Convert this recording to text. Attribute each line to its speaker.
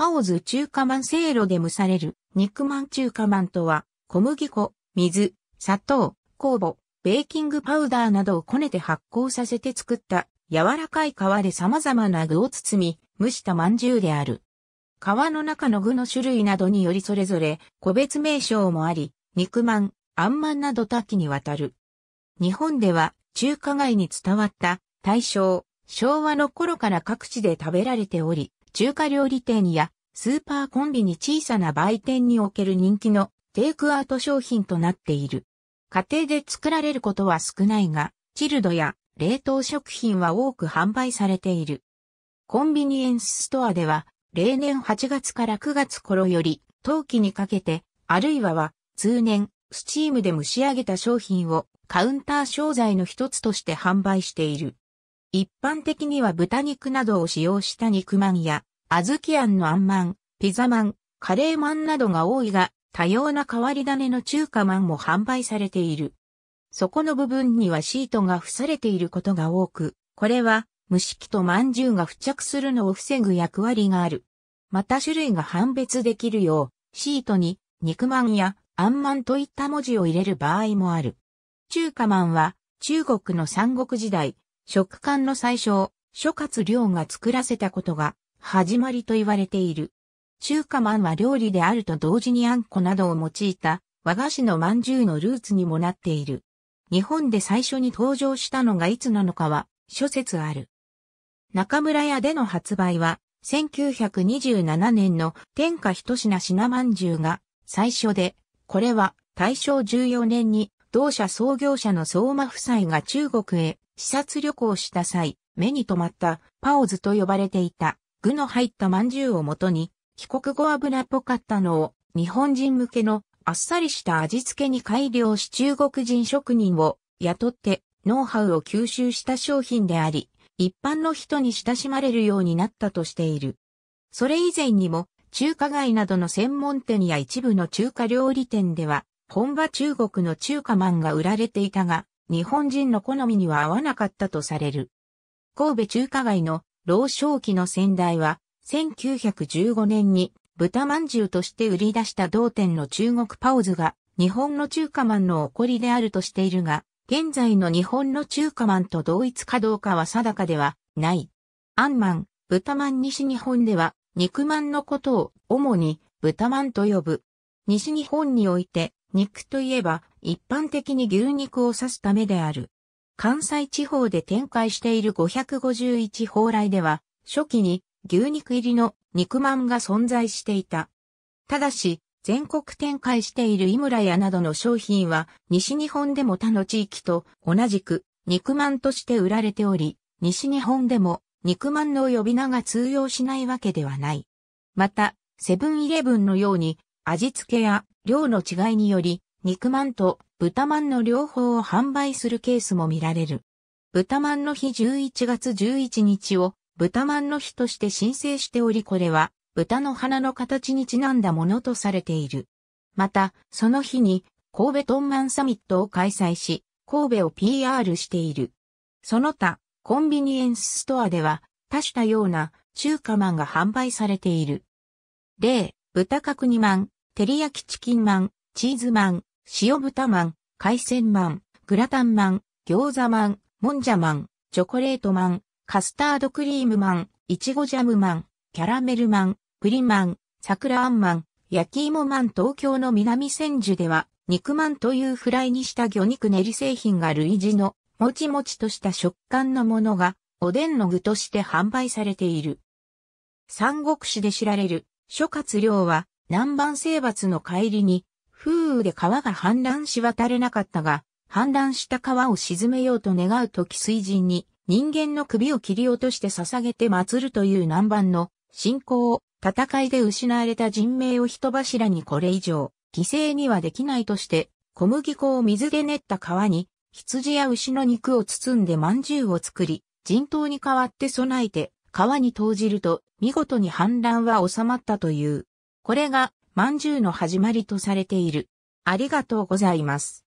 Speaker 1: パオズ中華まんせいろで蒸される肉まん中華まんとは、小麦粉、水、砂糖、酵母、ベーキングパウダーなどをこねて発酵させて作った柔らかい皮で様々な具を包み、蒸したまんじゅうである。皮の中の具の種類などによりそれぞれ個別名称もあり、肉まん、あんまんなど多岐にわたる。日本では中華街に伝わった大正、昭和の頃から各地で食べられており、中華料理店やスーパーコンビニ小さな売店における人気のテイクアウト商品となっている。家庭で作られることは少ないが、チルドや冷凍食品は多く販売されている。コンビニエンスストアでは、例年8月から9月頃より、冬季にかけて、あるいはは、通年、スチームで蒸し上げた商品をカウンター商材の一つとして販売している。一般的には豚肉などを使用した肉まんや、小豆あんのあんまん、ピザまん、カレーまんなどが多いが、多様な変わり種の中華まんも販売されている。底の部分にはシートが付されていることが多く、これは蒸し器とまんじゅうが付着するのを防ぐ役割がある。また種類が判別できるよう、シートに肉まんやあんまんといった文字を入れる場合もある。中華まんは中国の三国時代、食感の最初、諸葛亮が作らせたことが始まりと言われている。中華まんは料理であると同時にあんこなどを用いた和菓子のまんじゅうのルーツにもなっている。日本で最初に登場したのがいつなのかは諸説ある。中村屋での発売は1927年の天下一品品まんじゅうが最初で、これは大正14年に同社創業者の相馬夫妻が中国へ視察旅行した際、目に留まったパオズと呼ばれていた具の入った饅頭をもとに、帰国後油っぽかったのを日本人向けのあっさりした味付けに改良し中国人職人を雇ってノウハウを吸収した商品であり、一般の人に親しまれるようになったとしている。それ以前にも中華街などの専門店や一部の中華料理店では本場中国の中華まんが売られていたが、日本人の好みには合わなかったとされる。神戸中華街の老少期の先代は、1915年に豚まんじゅうとして売り出した同店の中国パオズが、日本の中華まんの起こりであるとしているが、現在の日本の中華まんと同一かどうかは定かではない。アンマン、豚まん西日本では、肉まんのことを主に豚まんと呼ぶ。西日本において、肉といえば一般的に牛肉を指すためである。関西地方で展開している551蓬莱では、初期に牛肉入りの肉まんが存在していた。ただし、全国展開している井村屋などの商品は、西日本でも他の地域と同じく肉まんとして売られており、西日本でも肉まんの呼び名が通用しないわけではない。また、セブンイレブンのように味付けや量の違いにより肉まんと豚まんの両方を販売するケースも見られる。豚まんの日11月11日を豚まんの日として申請しておりこれは豚の花の形にちなんだものとされている。また、その日に神戸トンマンサミットを開催し、神戸を PR している。その他、コンビニエンスストアでは多種多様な中華まんが販売されている。例、豚角煮まん、照り焼きチキンまん、チーズまん、塩豚まん、海鮮まん、グラタンまん、餃子まん、もんじゃまん、チョコレートまん、カスタードクリームまん、いちごジャムまん、キャラメルまん、プリまん、桜あんまん、焼き芋まん東京の南千住では、肉まんというフライにした魚肉練り製品が類似の、もちもちとした食感のものが、おでんの具として販売されている。三国志で知られる諸葛亮は南蛮征伐の帰りに風雨で川が氾濫し渡れなかったが、氾濫した川を沈めようと願う時水神に人間の首を切り落として捧げて祀るという南蛮の信仰を戦いで失われた人命を人柱にこれ以上犠牲にはできないとして小麦粉を水で練った川に羊や牛の肉を包んで饅頭を作り人頭に代わって備えて川に投じると見事に氾濫は収まったという。これが饅頭の始まりとされている。ありがとうございます。